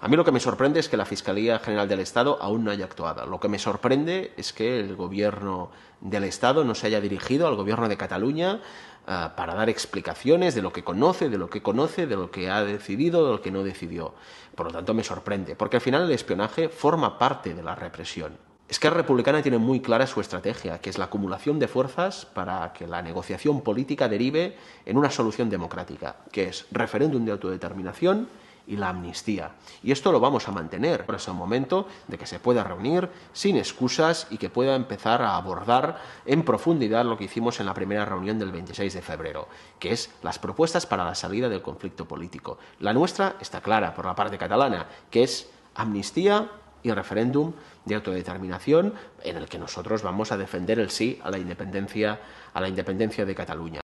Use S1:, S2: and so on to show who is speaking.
S1: A mí lo que me sorprende es que la Fiscalía General del Estado aún no haya actuado. Lo que me sorprende es que el Gobierno del Estado no se haya dirigido al Gobierno de Cataluña eh, para dar explicaciones de lo que conoce, de lo que conoce, de lo que ha decidido, de lo que no decidió. Por lo tanto, me sorprende, porque al final el espionaje forma parte de la represión. Es la Republicana tiene muy clara su estrategia, que es la acumulación de fuerzas para que la negociación política derive en una solución democrática, que es referéndum de autodeterminación y la amnistía. Y esto lo vamos a mantener. por es momento de que se pueda reunir sin excusas y que pueda empezar a abordar en profundidad lo que hicimos en la primera reunión del 26 de febrero, que es las propuestas para la salida del conflicto político. La nuestra está clara por la parte catalana, que es amnistía y referéndum de autodeterminación en el que nosotros vamos a defender el sí a la independencia a la independencia de Cataluña.